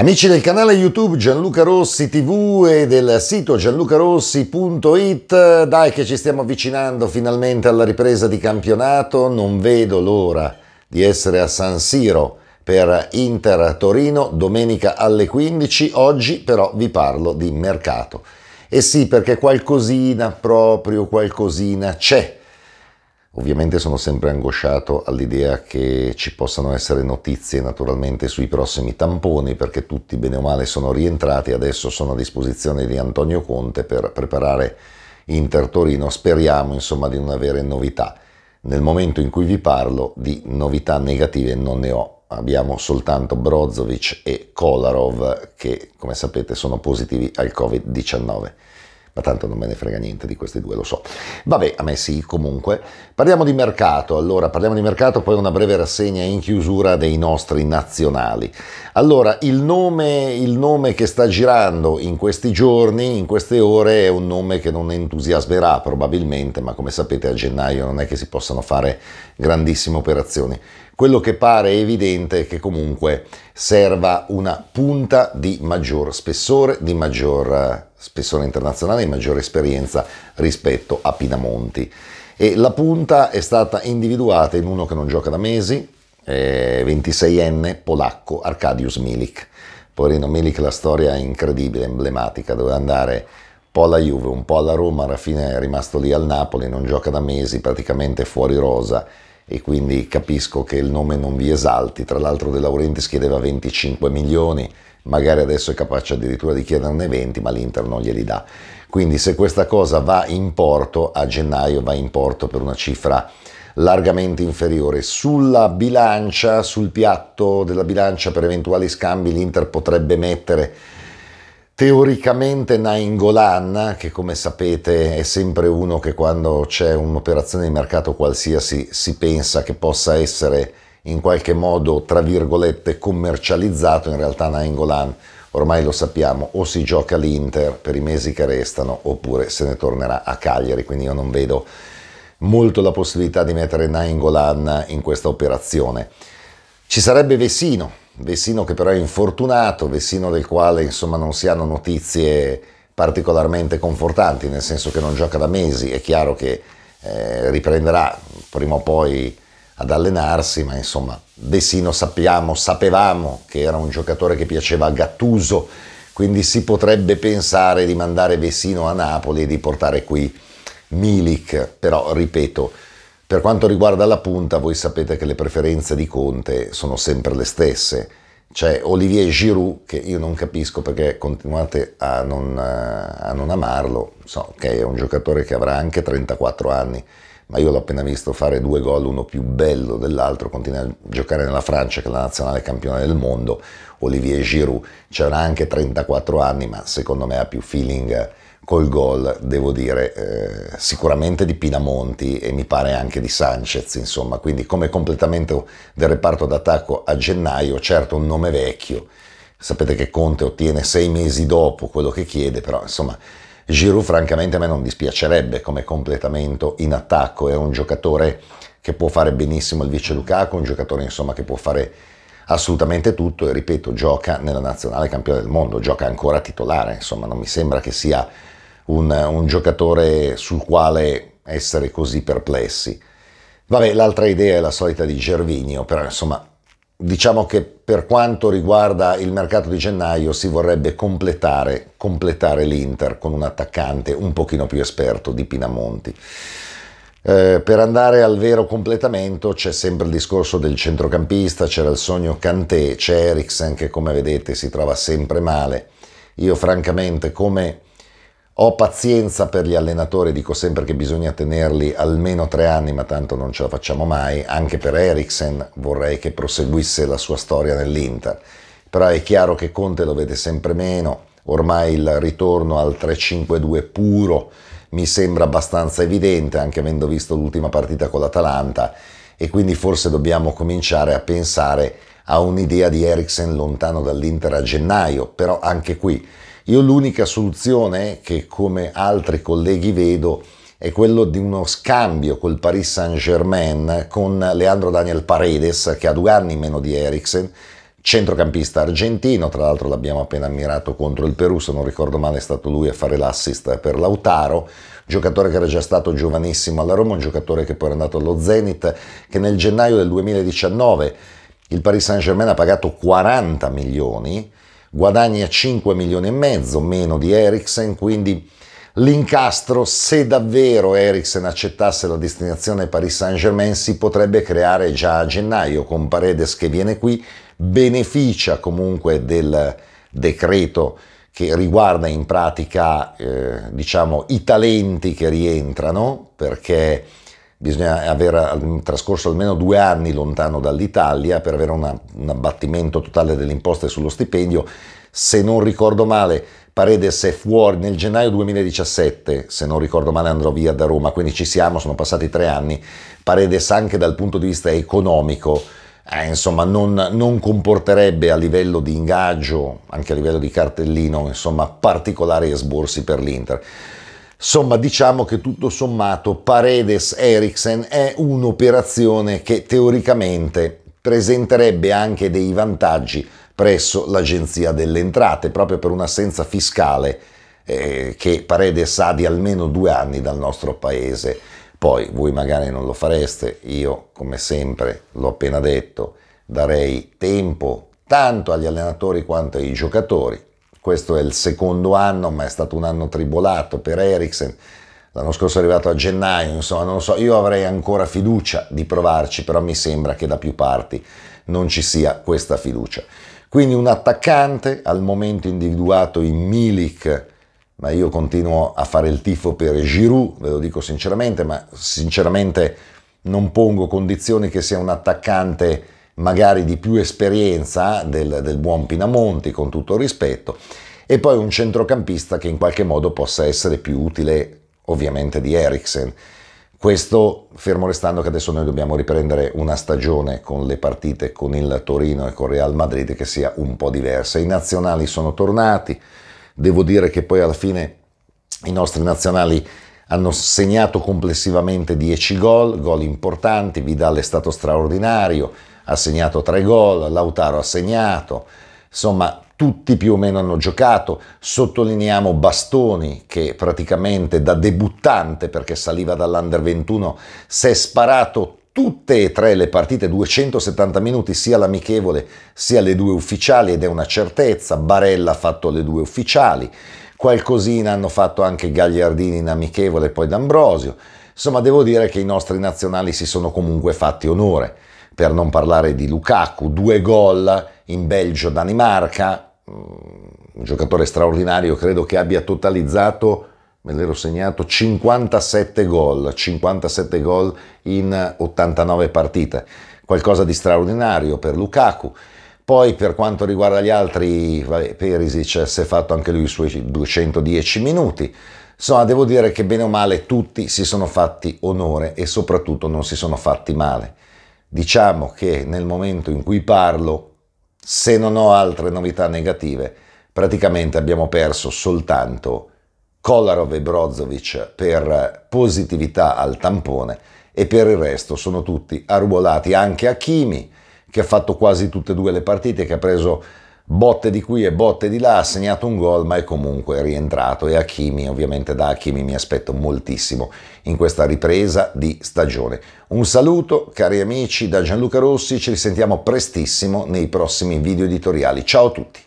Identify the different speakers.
Speaker 1: Amici del canale YouTube Gianluca Rossi TV e del sito gianlucarossi.it, dai che ci stiamo avvicinando finalmente alla ripresa di campionato, non vedo l'ora di essere a San Siro per Inter Torino domenica alle 15, oggi però vi parlo di mercato. E sì, perché qualcosina, proprio qualcosina c'è Ovviamente sono sempre angosciato all'idea che ci possano essere notizie naturalmente sui prossimi tamponi perché tutti bene o male sono rientrati, adesso sono a disposizione di Antonio Conte per preparare Inter Torino, speriamo insomma di non avere novità. Nel momento in cui vi parlo di novità negative non ne ho, abbiamo soltanto Brozovic e Kolarov che come sapete sono positivi al Covid-19 ma tanto non me ne frega niente di questi due, lo so. Vabbè, a me sì, comunque. Parliamo di mercato, allora parliamo di mercato, poi una breve rassegna in chiusura dei nostri nazionali. Allora, il nome, il nome che sta girando in questi giorni, in queste ore, è un nome che non entusiasmerà probabilmente, ma come sapete a gennaio non è che si possano fare grandissime operazioni quello che pare evidente è che comunque serva una punta di maggior spessore, di maggior eh, spessore internazionale, di maggiore esperienza rispetto a Pinamonti. E la punta è stata individuata in uno che non gioca da mesi, eh, 26enne polacco Arkadiusz Milik. Poverino Milik, la storia è incredibile, emblematica, doveva andare un po' alla Juve, un po' alla Roma, alla fine è rimasto lì al Napoli, non gioca da mesi, praticamente fuori rosa e quindi capisco che il nome non vi esalti. Tra l'altro De Laurentiis chiedeva 25 milioni, magari adesso è capace addirittura di chiederne 20, ma l'Inter non glieli dà. Quindi se questa cosa va in porto, a gennaio va in porto per una cifra largamente inferiore. Sulla bilancia, sul piatto della bilancia per eventuali scambi, l'Inter potrebbe mettere Teoricamente Nainggolan, che come sapete è sempre uno che quando c'è un'operazione di mercato qualsiasi si pensa che possa essere in qualche modo, tra virgolette, commercializzato, in realtà Nainggolan ormai lo sappiamo, o si gioca all'Inter per i mesi che restano oppure se ne tornerà a Cagliari, quindi io non vedo molto la possibilità di mettere Nainggolan in questa operazione. Ci sarebbe Vesino, Vessino che però è infortunato, Vessino del quale insomma non si hanno notizie particolarmente confortanti, nel senso che non gioca da mesi, è chiaro che eh, riprenderà prima o poi ad allenarsi, ma insomma Vessino sappiamo, sapevamo che era un giocatore che piaceva a Gattuso, quindi si potrebbe pensare di mandare Vessino a Napoli e di portare qui Milik, però ripeto, per quanto riguarda la punta, voi sapete che le preferenze di Conte sono sempre le stesse. C'è Olivier Giroud, che io non capisco perché continuate a non, eh, a non amarlo. So, ok, è un giocatore che avrà anche 34 anni, ma io l'ho appena visto fare due gol, uno più bello dell'altro, continua a giocare nella Francia che è la nazionale campione del mondo, Olivier Giroud, c'era anche 34 anni, ma secondo me ha più feeling eh, col gol, devo dire, eh, sicuramente di Pinamonti e mi pare anche di Sanchez, insomma, quindi come completamento del reparto d'attacco a gennaio, certo un nome vecchio, sapete che Conte ottiene sei mesi dopo quello che chiede, però insomma Giroud francamente a me non dispiacerebbe come completamento in attacco, è un giocatore che può fare benissimo il vice Lukaku, un giocatore insomma che può fare assolutamente tutto e ripeto, gioca nella nazionale campione del mondo, gioca ancora titolare, insomma non mi sembra che sia un, un giocatore sul quale essere così perplessi. Vabbè, l'altra idea è la solita di Gervinio, però insomma diciamo che per quanto riguarda il mercato di gennaio si vorrebbe completare, completare l'Inter con un attaccante un pochino più esperto di Pinamonti. Eh, per andare al vero completamento c'è sempre il discorso del centrocampista, c'era il sogno Kanté, c'è Eriksen che come vedete si trova sempre male. Io francamente come ho pazienza per gli allenatori, dico sempre che bisogna tenerli almeno tre anni, ma tanto non ce la facciamo mai, anche per Eriksen vorrei che proseguisse la sua storia nell'Inter. Però è chiaro che Conte lo vede sempre meno, ormai il ritorno al 3-5-2 puro mi sembra abbastanza evidente, anche avendo visto l'ultima partita con l'Atalanta, e quindi forse dobbiamo cominciare a pensare a un'idea di Eriksen lontano dall'Inter a gennaio, però anche qui io l'unica soluzione che come altri colleghi vedo è quello di uno scambio col Paris Saint-Germain con Leandro Daniel Paredes che ha due anni meno di Eriksen centrocampista argentino, tra l'altro l'abbiamo appena ammirato contro il Perù, se non ricordo male è stato lui a fare l'assist per Lautaro, giocatore che era già stato giovanissimo alla Roma, un giocatore che poi è andato allo Zenit, che nel gennaio del 2019 il Paris Saint-Germain ha pagato 40 milioni, guadagna 5 milioni e mezzo, meno di Eriksen, quindi l'incastro, se davvero Eriksen accettasse la destinazione Paris Saint-Germain, si potrebbe creare già a gennaio con Paredes che viene qui, beneficia comunque del decreto che riguarda in pratica eh, diciamo, i talenti che rientrano perché bisogna aver trascorso almeno due anni lontano dall'Italia per avere una, un abbattimento totale delle imposte sullo stipendio se non ricordo male Paredes è fuori nel gennaio 2017, se non ricordo male andrò via da Roma, quindi ci siamo, sono passati tre anni. Paredes anche dal punto di vista economico eh, insomma, non, non, comporterebbe a livello di ingaggio, anche a livello di cartellino, insomma, particolari esborsi per l'Inter. Insomma, diciamo che tutto sommato Paredes-Eriksen è un'operazione che teoricamente presenterebbe anche dei vantaggi presso l'Agenzia delle Entrate, proprio per un'assenza fiscale eh, che Paredes ha di almeno due anni dal nostro paese. Poi voi magari non lo fareste, io come sempre l'ho appena detto, darei tempo tanto agli allenatori quanto ai giocatori. Questo è il secondo anno, ma è stato un anno tribolato per Eriksen. L'anno scorso è arrivato a gennaio, insomma, non lo so, io avrei ancora fiducia di provarci, però mi sembra che da più parti non ci sia questa fiducia. Quindi un attaccante al momento individuato in Milik ma io continuo a fare il tifo per Giroud, ve lo dico sinceramente, ma sinceramente non pongo condizioni che sia un attaccante magari di più esperienza del, del buon Pinamonti, con tutto rispetto, e poi un centrocampista che in qualche modo possa essere più utile ovviamente di Eriksen. Questo fermo restando che adesso noi dobbiamo riprendere una stagione con le partite con il Torino e con Real Madrid che sia un po' diversa. I nazionali sono tornati, Devo dire che poi alla fine i nostri nazionali hanno segnato complessivamente 10 gol, gol importanti, Vidal è stato straordinario, ha segnato 3 gol, Lautaro ha segnato, insomma tutti più o meno hanno giocato, sottolineiamo Bastoni che praticamente da debuttante perché saliva dall'Under 21 si è sparato tutte e tre le partite 270 minuti, sia l'amichevole sia le due ufficiali, ed è una certezza. Barella ha fatto le due ufficiali, qualcosina hanno fatto anche Gagliardini in amichevole e poi D'Ambrosio. Insomma, devo dire che i nostri nazionali si sono comunque fatti onore, per non parlare di Lukaku, due gol in Belgio-Danimarca, mm, un giocatore straordinario, credo che abbia totalizzato me l'ero segnato, 57 gol, 57 gol in 89 partite, qualcosa di straordinario per Lukaku. Poi per quanto riguarda gli altri, Perisic si è fatto anche lui i suoi 210 minuti. Insomma, devo dire che bene o male tutti si sono fatti onore e soprattutto non si sono fatti male. Diciamo che nel momento in cui parlo, se non ho altre novità negative, praticamente abbiamo perso soltanto Kolarov e Brozovic per positività al tampone e per il resto sono tutti arruolati anche Hakimi che ha fatto quasi tutte e due le partite, che ha preso botte di qui e botte di là, ha segnato un gol ma è comunque rientrato e Hakimi, ovviamente da Hakimi mi aspetto moltissimo in questa ripresa di stagione. Un saluto cari amici da Gianluca Rossi, ci risentiamo prestissimo nei prossimi video editoriali, ciao a tutti!